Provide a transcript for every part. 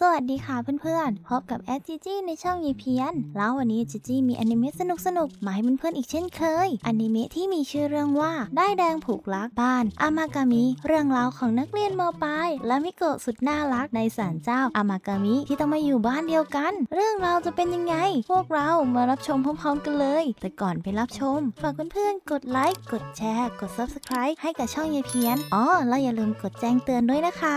สวัสดีค่ะเพื่อนๆพบกับแอดจีจีในช่องยีเพียนแล้ววันนี้จีจีมีอนิเมะสนุกๆ มาให้เพื่อนๆอีกเช่นเคยอนิเมะที่มีชื่อเรื่องว่าได้แดงผูกลักบ้านอามากามิเรื่องราวของนักเรียนมปลายและมิโกะสุดน่ารักในศาลเจ้าอามากามิ ที่ต้องมาอยู่บ้านเดียวกัน เรื่องราวจะเป็นยังไง พวกเรามารับชมพร้อมๆกันเลย แต่ก่อนไปรับชมฝากเพื่อนๆกดไลค์กดแชร์ กด Subscribe ให้กับช่องยีเพียนอ๋อแล้วอย่าลืมกดแจ้งเตือนด้วยนะคะ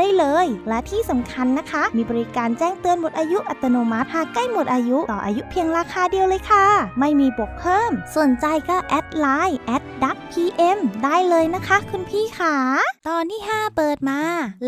ได้เลย และที่สำคัญนะคะ มีบริการแจ้งเตือนหมดอายุอัตโนมัติ หากใกล้หมดอายุ ต่ออายุเพียงราคาเดียวเลยค่ะ ไม่มีบวกเพิ่มสนใจก็ แอดไลน์แอดดักพีเอ็มได้เลยนะคะคุณพี่ขาตอนที่ 5 เปิดมา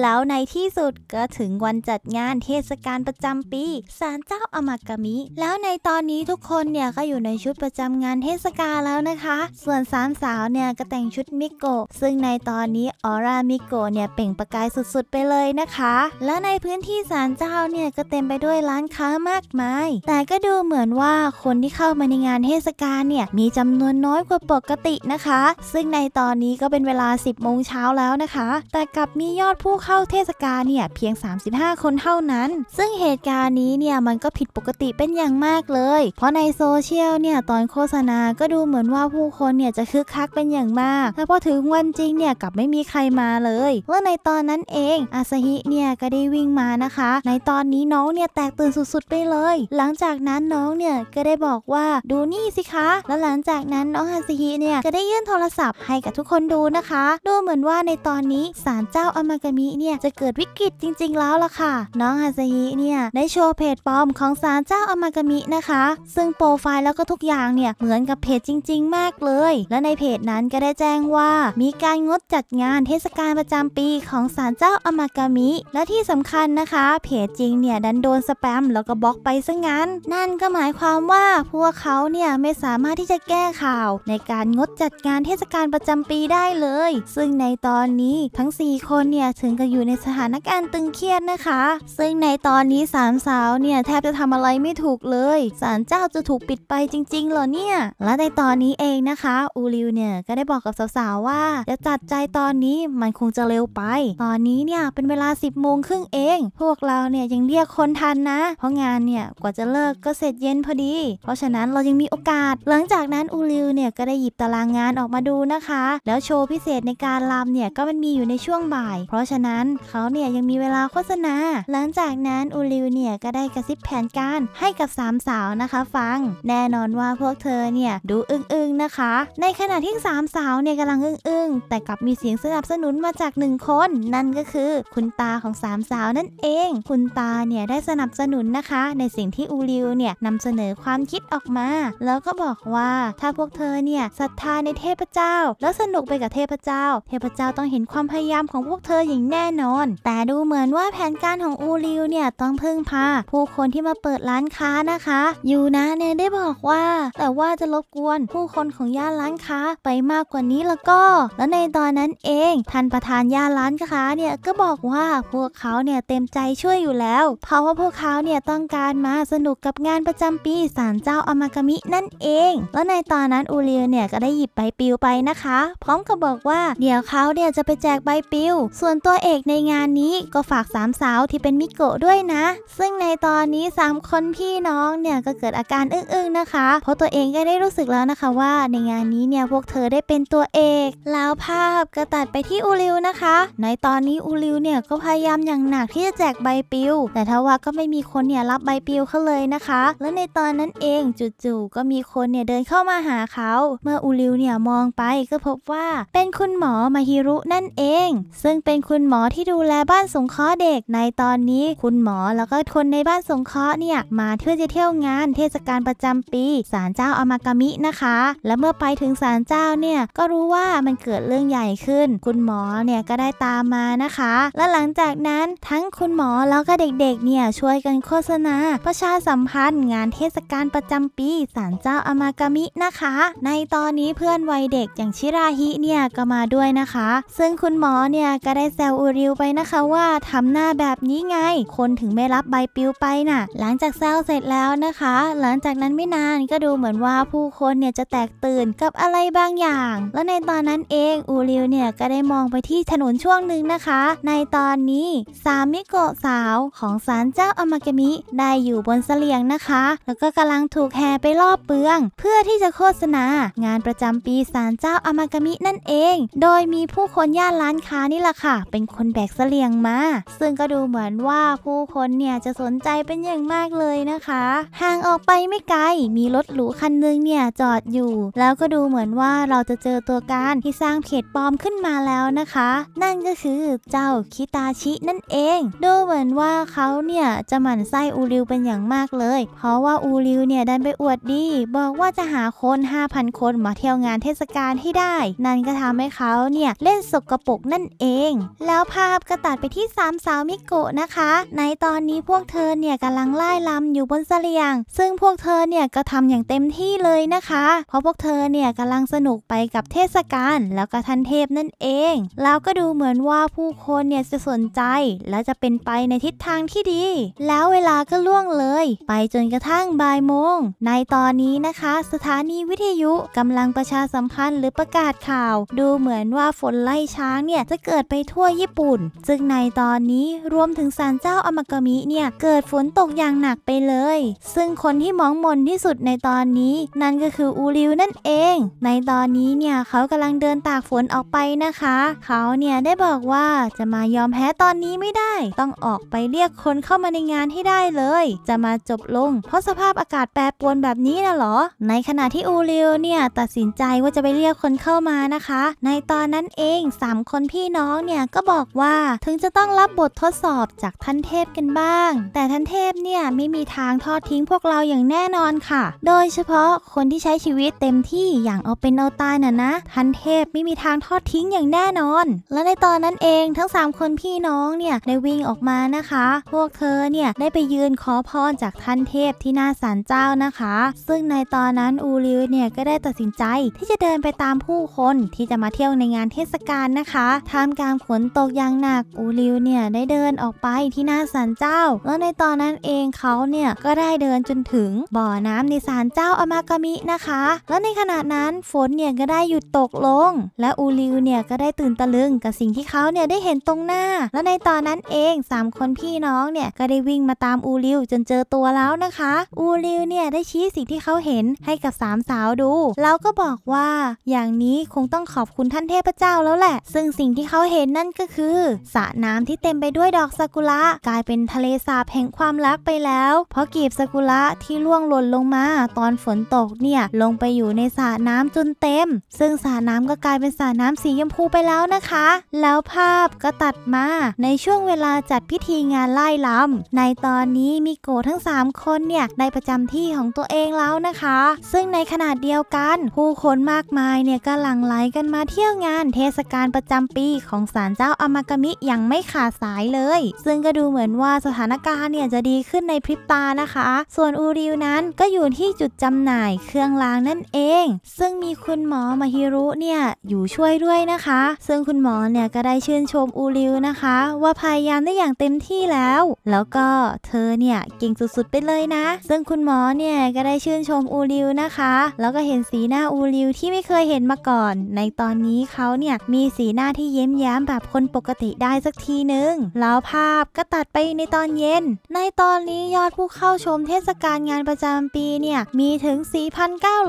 แล้วในที่สุดก็ถึงวันจัดงานเทศกาลประจำปีศาลเจ้าอมากามิ แล้วในตอนนี้ทุกคนเนี่ย ก็อยู่ในชุดประจำงานเทศกาลแล้วนะคะ ส่วนสามสาวเนี่ยก็แต่งชุดมิโกะซึ่งในตอนนี้ออร่ามิโกะเนี่ยเปล่งประกายสุดไปเลยนะคะ และในพื้นที่ศาลเจ้าเนี่ยก็เต็มไปด้วยร้านค้ามากมาย แต่ก็ดูเหมือนว่าคนที่เข้ามาในงานเทศกาลเนี่ยมีจำนวนน้อยกว่าปกตินะคะ ซึ่งในตอนนี้ก็เป็นเวลา 10 โมงเช้าแล้วนะคะ แต่กลับมียอดผู้เข้าเทศกาลเนี่ยเพียง 35 คนเท่านั้น ซึ่งเหตุการณ์นี้เนี่ยมันก็ผิดปกติเป็นอย่างมากเลย เพราะในโซเชียลเนี่ยตอนโฆษณาก็ดูเหมือนว่าผู้คนเนี่ยจะคึกคักเป็นอย่างมากแต่พอถึงวันจริงเนี่ยกลับไม่มีใครมาเลยและในตอนนั้นเองอาซาฮิเนี่ยก็ได้วิ่งมานะคะ ในตอนนี้น้องเนี่ยแตกตื่นสุดๆไปเลย หลังจากนั้นน้องเนี่ยก็ได้บอกว่าดูนี่สิคะ แล้วหลังจากนั้นน้องอาซาฮิเนี่ยก็ได้ยื่นโทรศัพท์ให้กับทุกคนดูนะคะดูเหมือนว่าในตอนนี้ศาลเจ้าอามากามิเนี่ยจะเกิดวิกฤตจริง ๆแล้วล่ะค่ะ น้องอาซาฮิเนี่ยได้โชว์เพจปลอมของศาลเจ้าอามากามินะคะ ซึ่งโปรไฟล์แล้วก็ทุกอย่างเนี่ยเหมือนกับเพจจริง ๆ มากเลย และในเพจนั้นก็ได้แจ้งว่ามีการงดจัดงานเทศกาลประจำปีของศาลเจ้าอาามากามิและที่สำคัญนะคะ เพจจริงเนี่ยดันโดนสแปมแล้วก็บล็อกไปซะงั้น นั่นก็หมายความว่าพวกเขาเนี่ย ไม่สามารถที่จะแก้ข่าว ในการงดจัดงานเทศกาลประจำปีได้เลย ซึ่งในตอนนี้ทั้ง 4 คนเนี่ย ถึงกับอยู่ในสถานการณ์ตึงเครียดนะคะ ซึ่งในตอนนี้สามสาวเนี่ย แทบจะทำอะไรไม่ถูกเลยศาลเจ้าจะถูกปิดไปจริง ๆ เหรอเนี่ยและในตอนนี้เองนะคะอูริวเนี่ยก็ได้บอกกับสาวๆว่าจะจัดใจตอนนี้มันคงจะเร็วไป ตอนนี้เนี่ยเป็นเวลา 10โมงครึ่งเอง พวกเราเนี่ยยังเรียกคนทันนะ เพราะงานเนี่ยกว่าจะเลิกก็เสร็จเย็นพอดี เพราะฉะนั้นเรายังมีโอกาส หลังจากนั้นอูริวเนี่ยก็ได้หยิบตารางงานออกมาดูนะคะ แล้วโชว์พิเศษในการลำเนี่ยก็มันมีอยู่ในช่วงบ่าย เพราะฉะนั้นเขาเนี่ยยังมีเวลาโฆษณาหลังจากนั้นอูริวเนี่ยก็ได้กระซิบแผนการให้กับสามสาวนะคะ ฟังแน่นอนว่าพวกเธอเนี่ยดูอึ้งๆนะคะ ในขณะที่สามสาวเนี่ยกำลังอึ้งๆแต่กลับมีเสียงสนับสนุนมาจากหนึ่งคนนั่นก็คือคือคุณตาของสามสาวนั่นเอง คุณตาเนี่ยได้สนับสนุนนะคะ ในสิ่งที่อูริวเนี่ยนำเสนอความคิดออกมา แล้วก็บอกว่าถ้าพวกเธอเนี่ยศรัทธาในเทพเจ้า แล้วสนุกไปกับเทพเจ้า เทพเจ้าต้องเห็นความพยายามของพวกเธออย่างแน่นอน แต่ดูเหมือนว่าแผนการของอูริวเนี่ยต้องพึ่งพาผู้คนที่มาเปิดร้านค้านะคะยูนะเนี่ยได้บอกว่า แต่ว่าจะรบกวนผู้คนของย่านร้านค้าไปมากกว่านี้แล้วก็ แล้วในตอนนั้นเองท่านประธานย่านร้านค้าเนี่ยก็บอกว่าพวกเขาเนี่ยเต็มใจช่วยอยู่แล้ว เพราะว่าพวกเขาเนี่ยต้องการมาสนุกกับงานประจำปีศาลเจ้าอามากามินั่นเองแล้วในตอนนั้นอูริวเนี่ยก็ได้หยิบใบปลิวไปนะคะ พร้อมกับบอกว่าเดี๋ยวเขาเนี่ยจะไปแจกใบปลิว ส่วนตัวเอกในงานนี้ก็ฝากสามสาวที่เป็นมิโกะด้วยนะ ซึ่งในตอนนี้ 3 คนพี่น้องเนี่ยก็เกิดอาการอึ้งๆนะคะเพราะตัวเองก็ได้รู้สึกแล้วนะคะว่าในงานนี้เนี่ยพวกเธอได้เป็นตัวเอกแล้วภาพก็ตัดไปที่อูริวนะคะ ในตอนนี้อูรริวเนี่ยก็พยายามอย่างหนักที่จะแจกใบปลิว แต่ทว่าก็ไม่มีคนเนี่ยรับใบปลิวเขาเลยนะคะ แล้วในตอนนั้นเองจู่ๆก็มีคนเนี่ยเดินเข้ามาหาเขา เมื่ออูริวเนี่ยมองไปก็พบว่าเป็นคุณหมอมาฮิรุ นั่นเอง ซึ่งเป็นคุณหมอที่ดูแลบ้านสงเคราะห์เด็กในตอนนี้ คุณหมอแล้วก็คนในบ้านสงเคราะห์เนี่ยมาเพื่อจะเที่ยวงานเทศกาลประจำปีศาลเจ้าอามากามินะคะ และเมื่อไปถึงศาลเจ้าเนี่ยก็รู้ว่ามันเกิดเรื่องใหญ่ขึ้น คุณหมอเนี่ยก็ได้ตามมานะคะและหลังจากนั้นทั้งคุณหมอแล้วก็เด็กๆเนี่ยช่วยกันโฆษณาประชาสัมพันธ์งานเทศกาลประจำปีศาลเจ้าอามากามินะคะ ในตอนนี้เพื่อนวัยเด็กอย่างชิราฮิเนี่ยก็มาด้วยนะคะ ซึ่งคุณหมอเนี่ยก็ได้แซวอูริวไปนะคะว่าทำหน้าแบบนี้ไง คนถึงไม่รับใบปลิวไปน่ะหลังจากแซวเสร็จแล้วนะคะ หลังจากนั้นไม่นานก็ดูเหมือนว่าผู้คนเนี่ยจะแตกตื่นกับอะไรบางอย่าง และในตอนนั้นเองอูริวเนี่ยก็ได้มองไปที่ถนนช่วงหนึ่งนะคะในตอนนี้สามิโกะสาวของศาลเจ้าอมากามิ ได้อยู่บนเสลียงนะคะ แล้วก็กำลังถูกแห่ไปรอบเปือง เพื่อที่จะโฆษณา งานประจำปีศาลเจ้าอมากามินั่นเอง โดยมีผู้คนย่านร้านค้านี่แหละค่ะ เป็นคนแบกเสลียงมา ซึ่งก็ดูเหมือนว่าผู้คนเนี่ยจะสนใจเป็นอย่างมากเลยนะคะห่างออกไปไม่ไกล มีรถหรูคันนึงเนี่ยจอดอยู่ แล้วก็ดูเหมือนว่าเราจะเจอตัวการที่สร้างเพจปลอมขึ้นมาแล้วนะคะ นั่นก็คือเจ้าคิตาชินั่นเอง ดูเหมือนว่าเขาเนี่ย จะหมั่นไส้อูริวเป็นอย่างมากเลย เพราะว่าอูริวเนี่ยดันไปอวดดี บอกว่าจะหาคน 5,000 คน มาเที่ยวงานเทศกาลให้ได้ นั่นก็ทำให้เขาเนี่ย เล่นสกปรกนั่นเอง แล้วภาพกะตัดไปที่สามสาวมิโกะนะคะ ในตอนนี้พวกเธอเนี่ยกำลังไล่ลำอยู่บนเสลียง ซึ่งพวกเธอเนี่ยก็ทำอย่างเต็มที่เลยนะคะ เพราะพวกเธอเนี่ยกำลังสนุกไปกับเทศกาล แล้วก็ทันเทพนั่นเองแล้วก็ดูเหมือนว่าผู้คนนเนี่ยจะสนใจและจะเป็นไปในทิศทางที่ดี แล้วเวลาก็ล่วงเลย ไปจนกระทั่งบ่ายโมง ในตอนนี้นะคะสถานีวิทยุกำลังประชาสัมพันธ์หรือประกาศข่าว ดูเหมือนว่าฝนไล่ช้างเนี่ยจะเกิดไปทั่วญี่ปุ่นซึ่งในตอนนี้รวมถึงศาลเจ้าอมากามิเนี่ยเกิดฝนตกอย่างหนักไปเลย ซึ่งคนที่มองมนที่สุดในตอนนี้ นั่นก็คืออูริวนั่นเอง ในตอนนี้เนี่ยเขากำลังเดินตากฝนออกไปนะคะเขาเนี่ยได้บอกว่าจะมายอมแพ้ตอนนี้ไม่ได้ต้องออกไปเรียกคนเข้ามาในงานให้ได้เลย จะมาจบลง เพราะสภาพอากาศแปรปรวนแบบนี้นะหรอในขณะที่อูริวเนี่ยตัดสินใจว่าจะไปเรียกคนเข้ามานะคะ ในตอนนั้นเอง 3 คนพี่น้องเนี่ยก็บอกว่าถึงจะต้องรับบททดสอบจากท่านเทพกันบ้าง แต่ท่านเทพเนี่ยไม่มีทางทอดทิ้งพวกเราอย่างแน่นอนค่ะ โดยเฉพาะคนที่ใช้ชีวิตเต็มที่อย่างเอาเป็นเอาตายน่ะนะท่านเทพไม่มีทางทอดทิ้งอย่างแน่นอน และในตอนนั้นเองทั้ง3 3คนพี่น้องเนี่ยได้วิ่งออกมานะคะ พวกเธอเนี่ยได้ไปยืนขอพรจากท่านเทพที่หน้าศาลเจ้านะคะ ซึ่งในตอนนั้นอูริวเนี่ยก็ได้ตัดสินใจที่จะเดินไปตามผู้คนที่จะมาเที่ยวในงานเทศกาลนะคะท่ามกลางฝนตกอย่างหนักอูริวเนี่ยได้เดินออกไปที่หน้าศาลเจ้า แล้วในตอนนั้นเองเขาเนี่ยก็ได้เดินจนถึงบ่อน้ำในศาลเจ้าอมากามินะคะ แล้วในขณะนั้นฝนเนี่ยก็ได้หยุดตกลง และอูริวเนี่ยก็ได้ตื่นตะลึงกับสิ่งที่เขาเนี่ยได้เห็นตรงหน้า และในตอนนั้นเอง3คนพี่น้องเนี่ย ก็ได้วิ่งมาตามอูริวจนเจอตัวแล้วนะคะ อูริวเนี่ยได้ชี้สิ่งที่เขาเห็นให้กับสามสาวดู แล้วก็บอกว่า อย่างนี้คงต้องขอบคุณท่านเทพเจ้าแล้วแหละ ซึ่งสิ่งที่เขาเห็นนั่นก็คือสระน้ำที่เต็มไปด้วยดอกซากุระ กลายเป็นทะเลสาบแห่งความรักไปแล้ว เพราะกีบซากุระที่ร่วงหล่นลงมา ตอนฝนตกเนี่ย ลงไปอยู่ในสระน้ำจนเต็ม ซึ่งสระน้ำก็กลายเป็นสระน้ำสียมพูไปแล้วนะคะ แล้วภาพก็ตัดมาในช่วงเวลาจัดพิธีงานไล่ลำ ในตอนนี้มีโกทั้ง 3 คนเนี่ยได้ประจำที่ของตัวเองแล้วนะคะ ซึ่งในขณะเดียวกัน ผู้คนมากมายเนี่ยก็หลั่งไหลกันมาเที่ยวงาน เทศกาลประจำปีของศาลเจ้าอมากามิอย่างไม่ขาดสายเลย ซึ่งก็ดูเหมือนว่าสถานการณ์เนี่ยจะดีขึ้นในพริบตานะคะ ส่วนอูริวนั้นก็อยู่ที่จุดจำหน่ายเครื่องรางนั่นเอง ซึ่งมีคุณหมอมาฮิรุเนี่ยอยู่ช่วยด้วยนะคะ ซึ่งคุณหมอเนี่ยก็ได้ชื่นชมอูอูริวนะคะว่าพยายามได้อย่างเต็มที่แล้ว แล้วก็เธอเนี่ยเก่งสุดๆไปเลยนะ ซึ่งคุณหมอเนี่ยก็ได้ชื่นชมอูริวนะคะแล้วก็เห็นสีหน้าอูริวที่ไม่เคยเห็นมาก่อน ในตอนนี้เขาเนี่ยมีสีหน้าที่เยิ้มแย้มแบบคนปกติได้สักทีนึงแล้วภาพก็ตัดไปในตอนเย็น ในตอนนี้ยอดผู้เข้าชมเทศกาลงานประจำปีเนี่ยมีถึง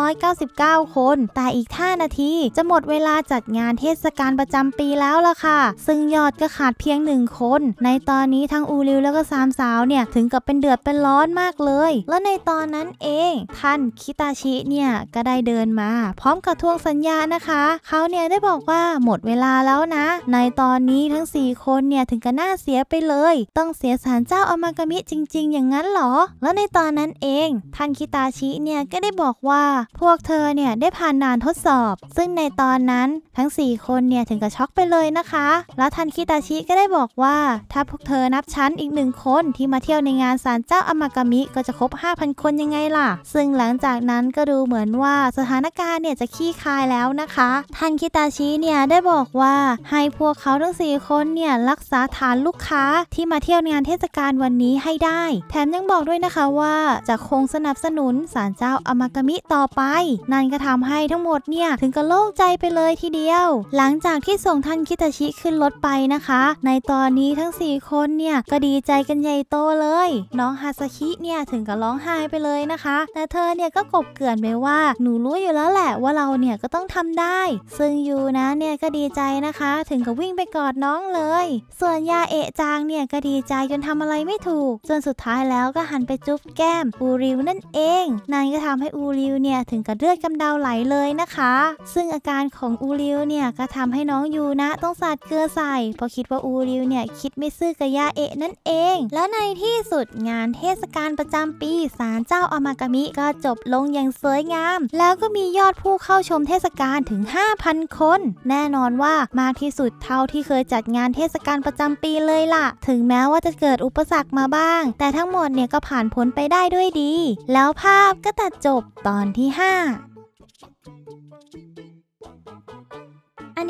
4,999 คน แต่อีก5นาทีจะหมดเวลาจัดงานเทศกาลประจำปีแล้วล่ะค่ะ ซึ่งยอดก็ขาดเพียงหนึ่งคนในตอนนี้ทั้งอูริวแล้วก็สามสาวเนี่ยถึงกับเป็นเดือดเป็นร้อนมากเลยแล้วในตอนนั้นเองท่านคิตาชิเนี่ยก็ได้เดินมา พร้อมกับทวงสัญญานะคะเขาเนี่ยได้บอกว่าหมดเวลาแล้วนะ ในตอนนี้ทั้ง4คนเนี่ยถึงกับหน้าเสียไปเลยต้องเสียสารเจ้าอมากามิจริง ๆ อย่างนั้นหรอ แล้วในตอนนั้นเองท่านคิตาชิเนี่ยก็ได้บอกว่าพวกเธอเนี่ยได้ผ่านนานทดสอบ ซึ่งในตอนนั้นทั้ง 4 คนเนี่ยถึงกับช็อกไปเลยนะคะแล้วท่านคิตาชิก็ได้บอกว่า ถ้าพวกเธอนับชั้นอีกหนึ่งคน ที่มาเที่ยวในงานศาลเจ้าอามากามิก็จะครบ5,000คนยังไงล่ะ ซึ่งหลังจากนั้นก็ดูเหมือนว่าสถานการณ์เนี่ยจะขี้คายแล้วนะคะ ท่านคิตาชิเนี่ยได้บอกว่าให้พวกเขาทั้ง4คนเนี่ยรักษาฐานลูกค้าที่มาเที่ยวงานเทศกาลวันนี้ให้ได้แถมยังบอกด้วยนะคะว่าจะคงสนับสนุนศาลเจ้าอามากามิต่อไปนั่นก็ทำให้ทั้งหมดเนี่ยถึงกับโล่งใจไปเลยทีเดียว หลังจากที่ส่งท่านคิตาชิขึ้นรถไปนะคะในตอนนี้ทั้ง 4 คนเนี่ยก็ดีใจกันใหญ่โตเลย น้องฮาซาคิเนี่ยถึงกับร้องไห้ไปเลยนะคะ แต่เธอเนี่ยก็กบเกลื่อนไปว่าหนูรู้อยู่แล้วแหละว่าเราเนี่ยก็ต้องทำได้ ซึ่งยูนะเนี่ยก็ดีใจนะคะถึงกับวิ่งไปกอดน้องเลย ส่วนยาเอะจางเนี่ยก็ดีใจจนทำอะไรไม่ถูกจนสุดท้ายแล้วก็หันไปจุ๊บแก้มอูริวนั่นเองนั่นก็ทำให้อูริวเนี่ยถึงกับเลือดกำเดาไหลเลยนะคะ ซึ่งอาการของอูริวเนี่ยก็ทำให้น้องยูนะต้องสาดเกลือใส่เพราะคิดว่าอูริวเนี่ยคิดไม่ซื่อกับยาเอะนั่นเอง แล้วในที่สุดงานเทศกาลประจำปีศาลเจ้าอามากามิก็จบลงอย่างสวยงาม แล้วก็มียอดผู้เข้าชมเทศกาลถึง 5,000 คน แน่นอนว่ามากที่สุดเท่าที่เคยจัดงานเทศกาลประจำปีเลยล่ะ ถึงแม้ว่าจะเกิดอุปสรรคมาบ้าง แต่ทั้งหมดเนี่ยก็ผ่านพ้นไปได้ด้วยดี แล้วภาพก็ตัดจบตอนที่ 5